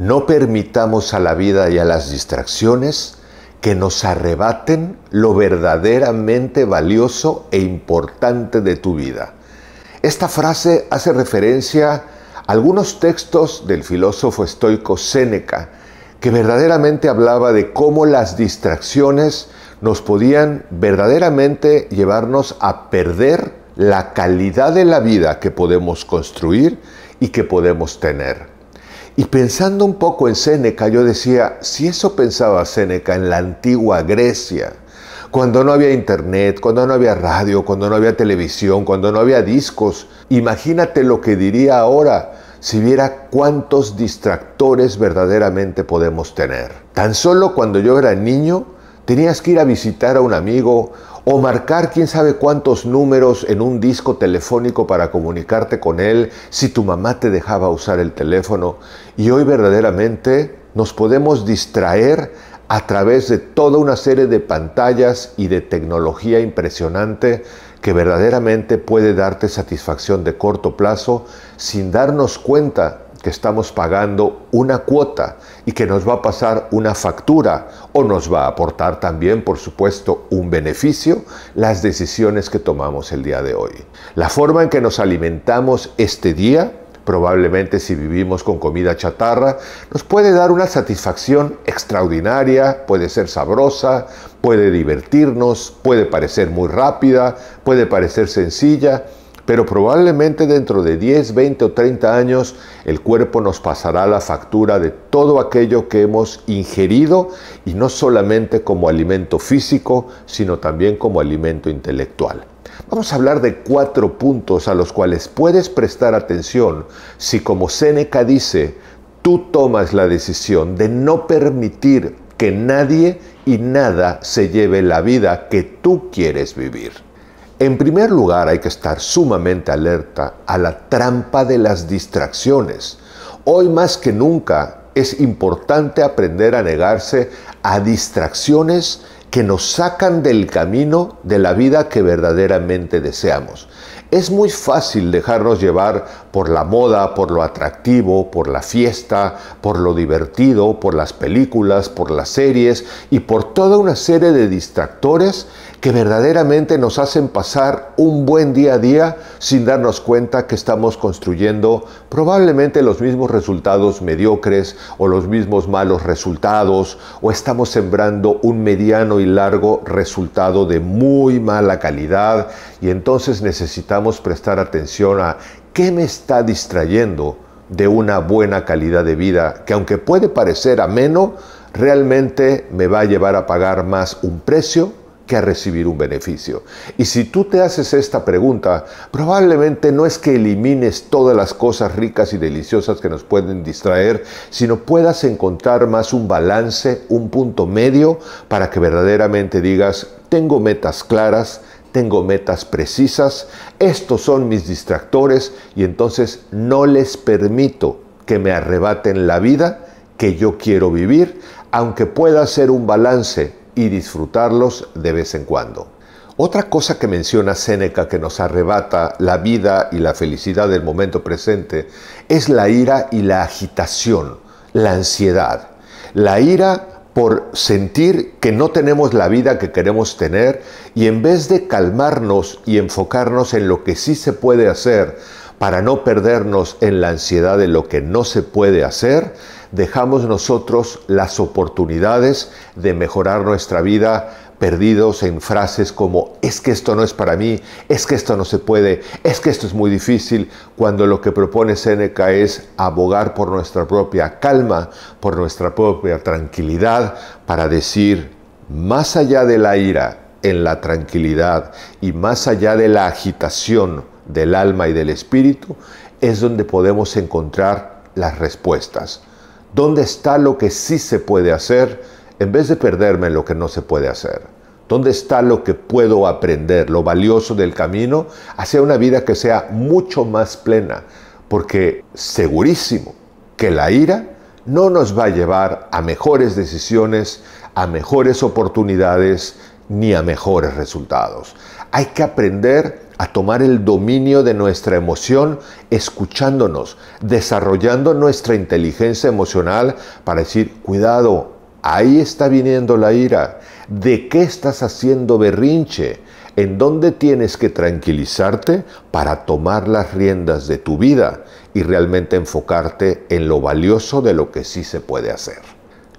No permitamos a la vida y a las distracciones que nos arrebaten lo verdaderamente valioso e importante de tu vida. Esta frase hace referencia a algunos textos del filósofo estoico Séneca, que verdaderamente hablaba de cómo las distracciones nos podían verdaderamente llevarnos a perder la calidad de la vida que podemos construir y que podemos tener. Y pensando un poco en Séneca, yo decía, si eso pensaba Séneca en la antigua Grecia, cuando no había internet, cuando no había radio, cuando no había televisión, cuando no había discos, imagínate lo que diría ahora si viera cuántos distractores verdaderamente podemos tener. Tan solo cuando yo era niño, tenías que ir a visitar a un amigo o marcar quién sabe cuántos números en un disco telefónico para comunicarte con él si tu mamá te dejaba usar el teléfono. Y hoy verdaderamente nos podemos distraer a través de toda una serie de pantallas y de tecnología impresionante que verdaderamente puede darte satisfacción de corto plazo sin darnos cuenta que estamos pagando una cuota y que nos va a pasar una factura o nos va a aportar también, por supuesto, un beneficio, las decisiones que tomamos el día de hoy. La forma en que nos alimentamos este día, probablemente si vivimos con comida chatarra, nos puede dar una satisfacción extraordinaria, puede ser sabrosa, puede divertirnos, puede parecer muy rápida, puede parecer sencilla, pero probablemente dentro de 10, 20 o 30 años el cuerpo nos pasará la factura de todo aquello que hemos ingerido y no solamente como alimento físico, sino también como alimento intelectual. Vamos a hablar de cuatro puntos a los cuales puedes prestar atención si como Séneca dice, tú tomas la decisión de no permitir que nadie y nada se lleve la vida que tú quieres vivir. En primer lugar, hay que estar sumamente alerta a la trampa de las distracciones. Hoy más que nunca es importante aprender a negarse a distracciones que nos sacan del camino de la vida que verdaderamente deseamos. Es muy fácil dejarnos llevar por la moda, por lo atractivo, por la fiesta, por lo divertido, por las películas, por las series y por toda una serie de distractores que verdaderamente nos hacen pasar un buen día a día sin darnos cuenta que estamos construyendo probablemente los mismos resultados mediocres o los mismos malos resultados o estamos sembrando un mediano y largo resultado de muy mala calidad y entonces necesitamos prestar atención a qué me está distrayendo de una buena calidad de vida que aunque puede parecer ameno, realmente me va a llevar a pagar más un precio que a recibir un beneficio. Y si tú te haces esta pregunta, probablemente no es que elimines todas las cosas ricas y deliciosas que nos pueden distraer, sino puedas encontrar más un balance, un punto medio, para que verdaderamente digas, tengo metas claras, tengo metas precisas, estos son mis distractores y entonces no les permito que me arrebaten la vida que yo quiero vivir, aunque pueda hacer un balance y disfrutarlos de vez en cuando. Otra cosa que menciona Séneca que nos arrebata la vida y la felicidad del momento presente es la ira y la agitación, la ansiedad. La ira por sentir que no tenemos la vida que queremos tener y en vez de calmarnos y enfocarnos en lo que sí se puede hacer para no perdernos en la ansiedad de lo que no se puede hacer, dejamos nosotros las oportunidades de mejorar nuestra vida perdidos en frases como es que esto no es para mí, es que esto no se puede, es que esto es muy difícil, cuando lo que propone Seneca es abogar por nuestra propia calma, por nuestra propia tranquilidad, para decir, más allá de la ira, en la tranquilidad y más allá de la agitación del alma y del espíritu, es donde podemos encontrar las respuestas. ¿Dónde está lo que sí se puede hacer? en vez de perderme en lo que no se puede hacer? ¿Dónde está lo que puedo aprender, lo valioso del camino hacia una vida que sea mucho más plena? Porque segurísimo que la ira no nos va a llevar a mejores decisiones, a mejores oportunidades, ni a mejores resultados. Hay que aprender a tomar el dominio de nuestra emoción escuchándonos, desarrollando nuestra inteligencia emocional para decir, cuidado, Ahí está viniendo la ira. ¿De qué estás haciendo berrinche? ¿En dónde tienes que tranquilizarte para tomar las riendas de tu vida y realmente enfocarte en lo valioso de lo que sí se puede hacer?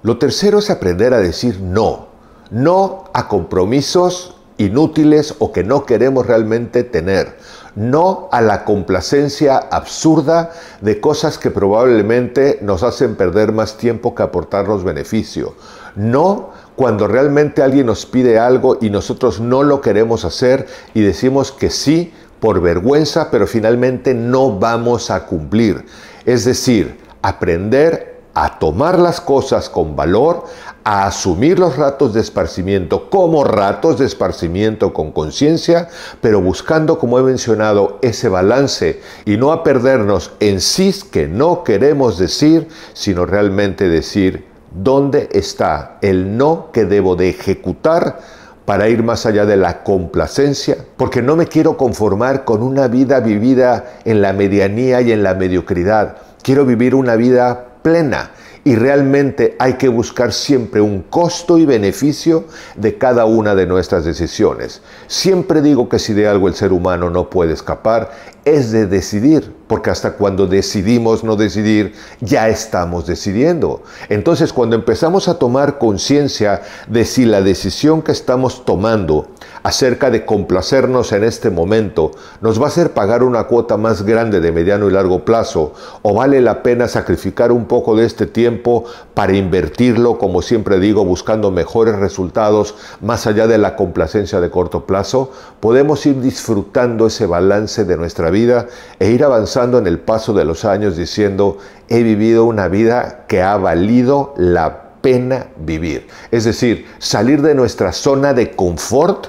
Lo tercero es aprender a decir no. No a compromisos inútiles o que no queremos realmente tener. No a la complacencia absurda de cosas que probablemente nos hacen perder más tiempo que aportarnos beneficio. No cuando realmente alguien nos pide algo y nosotros no lo queremos hacer y decimos que sí por vergüenza, pero finalmente no vamos a cumplir. Es decir, aprender a tomar las cosas con valor, a asumir los ratos de esparcimiento como ratos de esparcimiento con conciencia, pero buscando, como he mencionado, ese balance y no a perdernos en sí que no queremos decir, sino realmente decir dónde está el no que debo de ejecutar para ir más allá de la complacencia, porque no me quiero conformar con una vida vivida en la medianía y en la mediocridad. Quiero vivir una vida plena y realmente hay que buscar siempre un costo y beneficio de cada una de nuestras decisiones. Siempre digo que si de algo el ser humano no puede escapar es de decidir, porque hasta cuando decidimos no decidir, ya estamos decidiendo. Entonces cuando empezamos a tomar conciencia de si la decisión que estamos tomando acerca de complacernos en este momento nos va a hacer pagar una cuota más grande de mediano y largo plazo o vale la pena sacrificar un poco de este tiempo para invertirlo, como siempre digo, buscando mejores resultados más allá de la complacencia de corto plazo, podemos ir disfrutando ese balance de nuestra vida e ir avanzando en el paso de los años diciendo, he vivido una vida que ha valido la pena vivir. Es decir, salir de nuestra zona de confort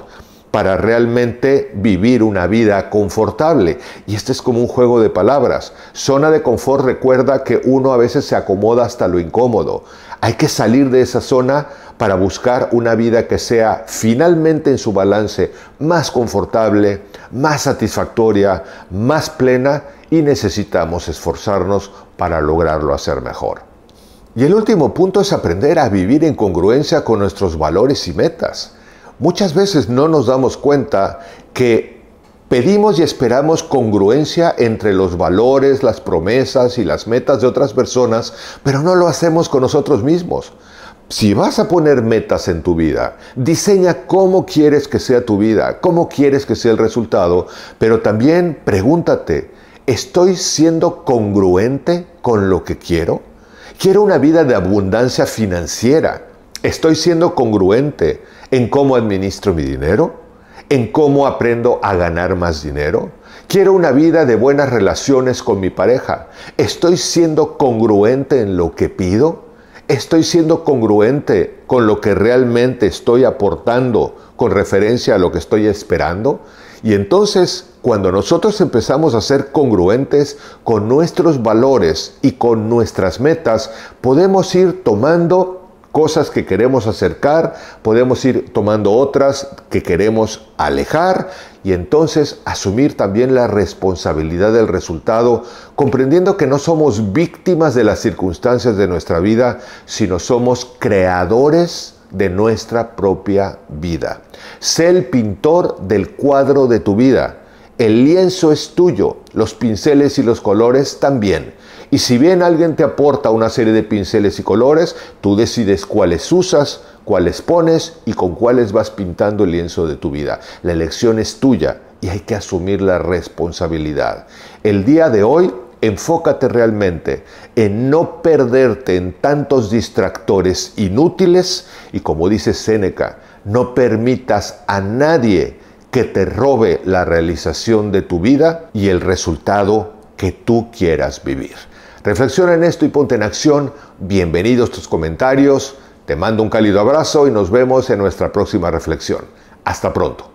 para realmente vivir una vida confortable. Y este es como un juego de palabras. Zona de confort recuerda que uno a veces se acomoda hasta lo incómodo. Hay que salir de esa zona para buscar una vida que sea finalmente en su balance más confortable, más satisfactoria, más plena y necesitamos esforzarnos para lograrlo hacer mejor. Y el último punto es aprender a vivir en congruencia con nuestros valores y metas. Muchas veces no nos damos cuenta que pedimos y esperamos congruencia entre los valores, las promesas y las metas de otras personas, pero no lo hacemos con nosotros mismos. Si vas a poner metas en tu vida, diseña cómo quieres que sea tu vida, cómo quieres que sea el resultado, pero también pregúntate, ¿estoy siendo congruente con lo que quiero? Quiero una vida de abundancia financiera. ¿Estoy siendo congruente en cómo administro mi dinero, en cómo aprendo a ganar más dinero. Quiero una vida de buenas relaciones con mi pareja. ¿Estoy siendo congruente en lo que pido? ¿Estoy siendo congruente con lo que realmente estoy aportando con referencia a lo que estoy esperando? Y entonces, cuando nosotros empezamos a ser congruentes con nuestros valores y con nuestras metas, podemos ir tomando cosas que queremos acercar, podemos ir tomando otras que queremos alejar y entonces asumir también la responsabilidad del resultado, comprendiendo que no somos víctimas de las circunstancias de nuestra vida, sino somos creadores de nuestra propia vida. Sé el pintor del cuadro de tu vida. El lienzo es tuyo, los pinceles y los colores también. Y si bien alguien te aporta una serie de pinceles y colores, tú decides cuáles usas, cuáles pones y con cuáles vas pintando el lienzo de tu vida. La elección es tuya y hay que asumir la responsabilidad. El día de hoy enfócate realmente en no perderte en tantos distractores inútiles y como dice Séneca, no permitas a nadie que te robe la realización de tu vida y el resultado que tú quieras vivir. Reflexiona en esto y ponte en acción. Bienvenidos tus comentarios. Te mando un cálido abrazo y nos vemos en nuestra próxima reflexión. Hasta pronto.